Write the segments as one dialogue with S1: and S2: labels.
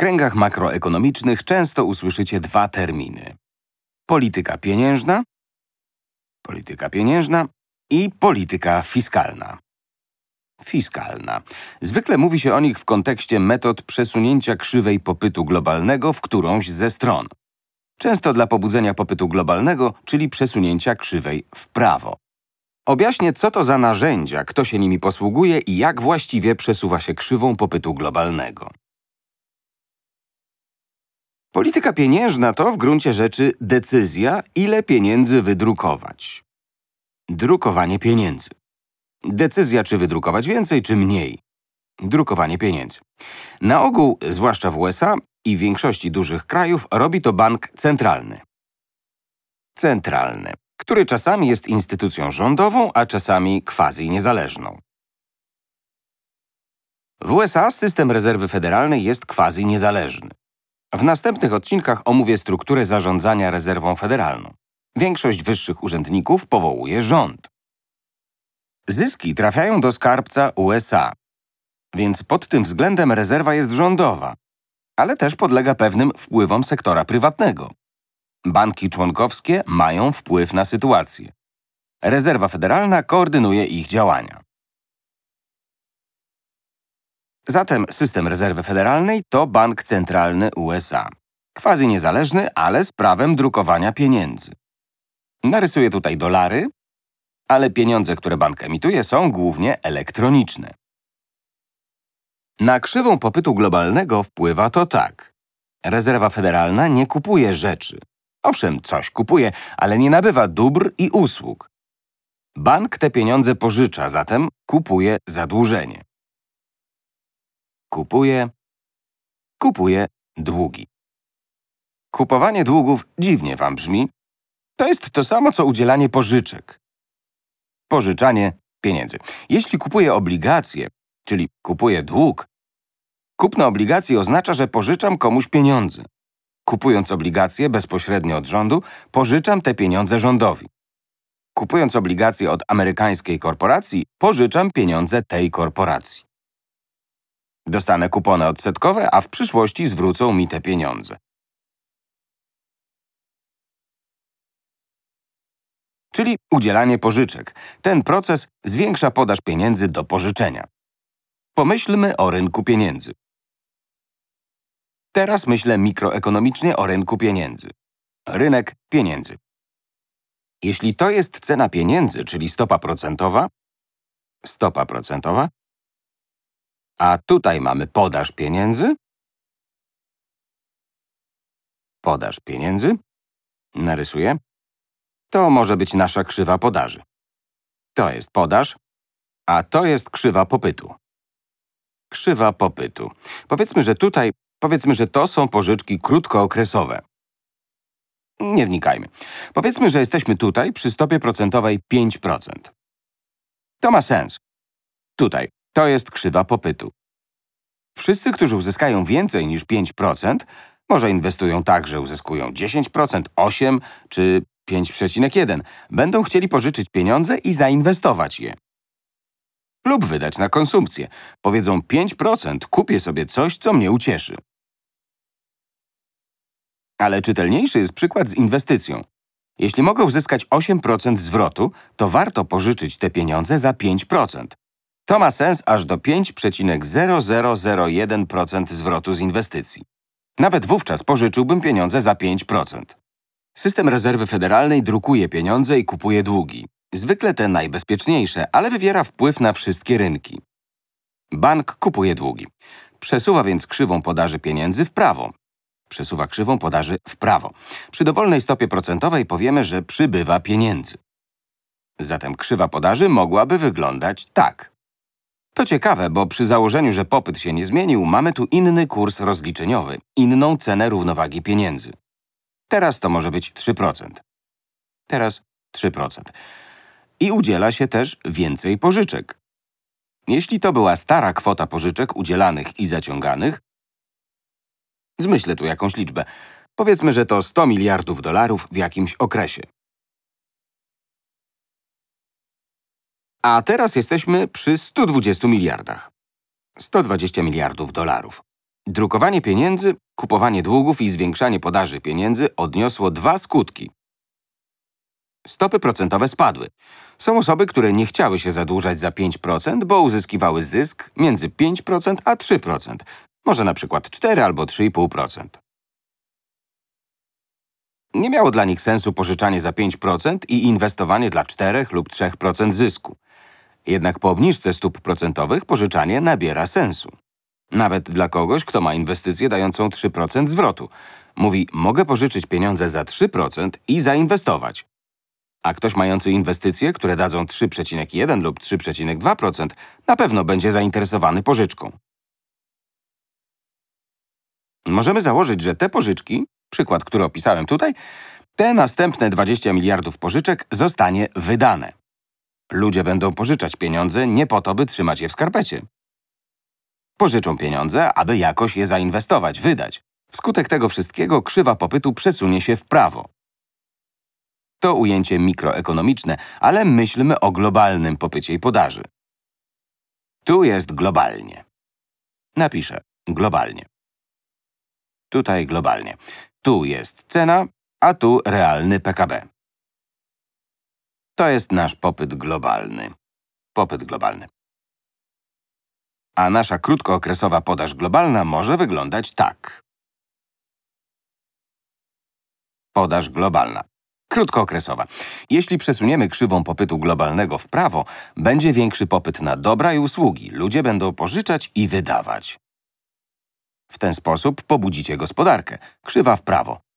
S1: kręgach makroekonomicznych często usłyszycie dwa terminy. Polityka pieniężna, polityka pieniężna i polityka fiskalna. Fiskalna. Zwykle mówi się o nich w kontekście metod przesunięcia krzywej popytu globalnego w którąś ze stron. Często dla pobudzenia popytu globalnego, czyli przesunięcia krzywej w prawo. Objaśnię, co to za narzędzia, kto się nimi posługuje i jak właściwie przesuwa się krzywą popytu globalnego. Polityka pieniężna to w gruncie rzeczy decyzja, ile pieniędzy wydrukować. Drukowanie pieniędzy. Decyzja, czy wydrukować więcej, czy mniej. Drukowanie pieniędzy. Na ogół, zwłaszcza w USA i w większości dużych krajów, robi to bank centralny. Centralny, który czasami jest instytucją rządową, a czasami quasi-niezależną. W USA system rezerwy federalnej jest quasi-niezależny. W następnych odcinkach omówię strukturę zarządzania rezerwą federalną. Większość wyższych urzędników powołuje rząd. Zyski trafiają do skarbca USA, więc pod tym względem rezerwa jest rządowa, ale też podlega pewnym wpływom sektora prywatnego. Banki członkowskie mają wpływ na sytuację. Rezerwa Federalna koordynuje ich działania. Zatem system rezerwy federalnej to bank centralny USA. Quasi niezależny, ale z prawem drukowania pieniędzy. Narysuję tutaj dolary, ale pieniądze, które bank emituje, są głównie elektroniczne. Na krzywą popytu globalnego wpływa to tak. Rezerwa federalna nie kupuje rzeczy. Owszem, coś kupuje, ale nie nabywa dóbr i usług. Bank te pieniądze pożycza, zatem kupuje zadłużenie. Kupuje, kupuje długi. Kupowanie długów dziwnie wam brzmi. To jest to samo, co udzielanie pożyczek. Pożyczanie pieniędzy. Jeśli kupuje obligacje, czyli kupuje dług, kupno obligacji oznacza, że pożyczam komuś pieniądze. Kupując obligacje bezpośrednio od rządu, pożyczam te pieniądze rządowi. Kupując obligacje od amerykańskiej korporacji, pożyczam pieniądze tej korporacji. Dostanę kupony odsetkowe, a w przyszłości zwrócą mi te pieniądze. Czyli udzielanie pożyczek. Ten proces zwiększa podaż pieniędzy do pożyczenia. Pomyślmy o rynku pieniędzy. Teraz myślę mikroekonomicznie o rynku pieniędzy. Rynek pieniędzy. Jeśli to jest cena pieniędzy, czyli stopa procentowa, stopa procentowa, a tutaj mamy podaż pieniędzy, podaż pieniędzy, narysuję, to może być nasza krzywa podaży. To jest podaż, a to jest krzywa popytu. Krzywa popytu. Powiedzmy, że tutaj, powiedzmy, że to są pożyczki krótkookresowe. Nie wnikajmy. Powiedzmy, że jesteśmy tutaj przy stopie procentowej 5%. To ma sens. Tutaj to jest krzywa popytu. Wszyscy, którzy uzyskają więcej niż 5%, może inwestują tak, że uzyskują 10%, 8% czy 5,1%, będą chcieli pożyczyć pieniądze i zainwestować je. Lub wydać na konsumpcję. Powiedzą 5% kupię sobie coś, co mnie ucieszy. Ale czytelniejszy jest przykład z inwestycją. Jeśli mogę uzyskać 8% zwrotu, to warto pożyczyć te pieniądze za 5%. To ma sens aż do 5,0001% zwrotu z inwestycji. Nawet wówczas pożyczyłbym pieniądze za 5%. System rezerwy federalnej drukuje pieniądze i kupuje długi. Zwykle te najbezpieczniejsze, ale wywiera wpływ na wszystkie rynki. Bank kupuje długi. Przesuwa więc krzywą podaży pieniędzy w prawo. Przesuwa krzywą podaży w prawo. Przy dowolnej stopie procentowej powiemy, że przybywa pieniędzy. Zatem krzywa podaży mogłaby wyglądać tak. To ciekawe, bo przy założeniu, że popyt się nie zmienił, mamy tu inny kurs rozliczeniowy, inną cenę równowagi pieniędzy. Teraz to może być 3%. Teraz 3%. I udziela się też więcej pożyczek. Jeśli to była stara kwota pożyczek udzielanych i zaciąganych, zmyślę tu jakąś liczbę, powiedzmy, że to 100 miliardów dolarów w jakimś okresie. A teraz jesteśmy przy 120 miliardach. 120 miliardów dolarów. Drukowanie pieniędzy, kupowanie długów i zwiększanie podaży pieniędzy odniosło dwa skutki. Stopy procentowe spadły. Są osoby, które nie chciały się zadłużać za 5%, bo uzyskiwały zysk między 5% a 3%, może na przykład 4 albo 3,5%. Nie miało dla nich sensu pożyczanie za 5% i inwestowanie dla 4 lub 3% zysku. Jednak po obniżce stóp procentowych pożyczanie nabiera sensu. Nawet dla kogoś, kto ma inwestycję dającą 3% zwrotu. Mówi, mogę pożyczyć pieniądze za 3% i zainwestować. A ktoś mający inwestycje, które dadzą 3,1 lub 3,2% na pewno będzie zainteresowany pożyczką. Możemy założyć, że te pożyczki, przykład, który opisałem tutaj, te następne 20 miliardów pożyczek zostanie wydane. Ludzie będą pożyczać pieniądze nie po to, by trzymać je w skarpecie. Pożyczą pieniądze, aby jakoś je zainwestować, wydać. Wskutek tego wszystkiego krzywa popytu przesunie się w prawo. To ujęcie mikroekonomiczne, ale myślmy o globalnym popycie i podaży. Tu jest globalnie. Napiszę globalnie. Tutaj globalnie. Tu jest cena, a tu realny PKB. To jest nasz popyt globalny. Popyt globalny. A nasza krótkookresowa podaż globalna może wyglądać tak. Podaż globalna. Krótkookresowa. Jeśli przesuniemy krzywą popytu globalnego w prawo, będzie większy popyt na dobra i usługi. Ludzie będą pożyczać i wydawać. W ten sposób pobudzicie gospodarkę. Krzywa w prawo.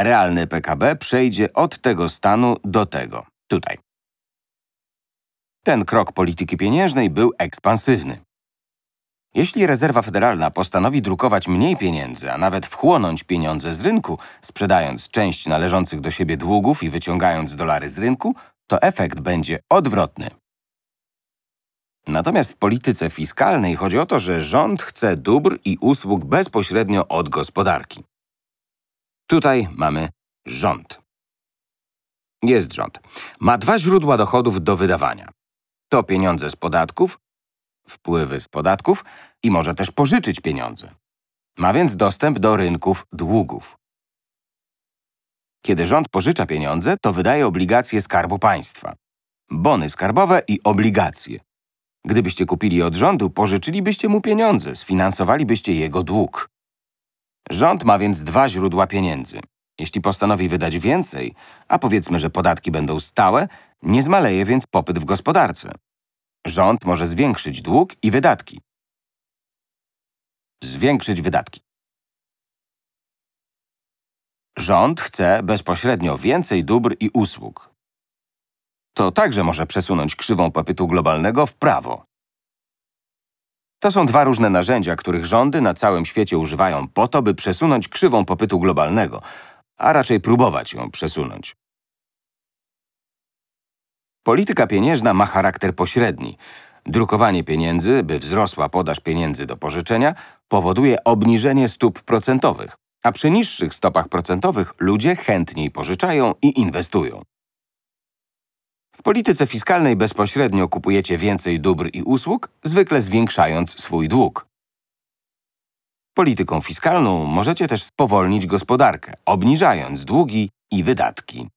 S1: Realny PKB przejdzie od tego stanu do tego, tutaj. Ten krok polityki pieniężnej był ekspansywny. Jeśli rezerwa federalna postanowi drukować mniej pieniędzy, a nawet wchłonąć pieniądze z rynku, sprzedając część należących do siebie długów i wyciągając dolary z rynku, to efekt będzie odwrotny. Natomiast w polityce fiskalnej chodzi o to, że rząd chce dóbr i usług bezpośrednio od gospodarki. Tutaj mamy rząd. Jest rząd. Ma dwa źródła dochodów do wydawania. To pieniądze z podatków, wpływy z podatków i może też pożyczyć pieniądze. Ma więc dostęp do rynków długów. Kiedy rząd pożycza pieniądze, to wydaje obligacje Skarbu Państwa. Bony skarbowe i obligacje. Gdybyście kupili od rządu, pożyczylibyście mu pieniądze, sfinansowalibyście jego dług. Rząd ma więc dwa źródła pieniędzy. Jeśli postanowi wydać więcej, a powiedzmy, że podatki będą stałe, nie zmaleje więc popyt w gospodarce. Rząd może zwiększyć dług i wydatki. Zwiększyć wydatki. Rząd chce bezpośrednio więcej dóbr i usług. To także może przesunąć krzywą popytu globalnego w prawo. To są dwa różne narzędzia, których rządy na całym świecie używają po to, by przesunąć krzywą popytu globalnego, a raczej próbować ją przesunąć. Polityka pieniężna ma charakter pośredni. Drukowanie pieniędzy, by wzrosła podaż pieniędzy do pożyczenia, powoduje obniżenie stóp procentowych, a przy niższych stopach procentowych ludzie chętniej pożyczają i inwestują polityce fiskalnej bezpośrednio kupujecie więcej dóbr i usług, zwykle zwiększając swój dług. Polityką fiskalną możecie też spowolnić gospodarkę, obniżając długi i wydatki.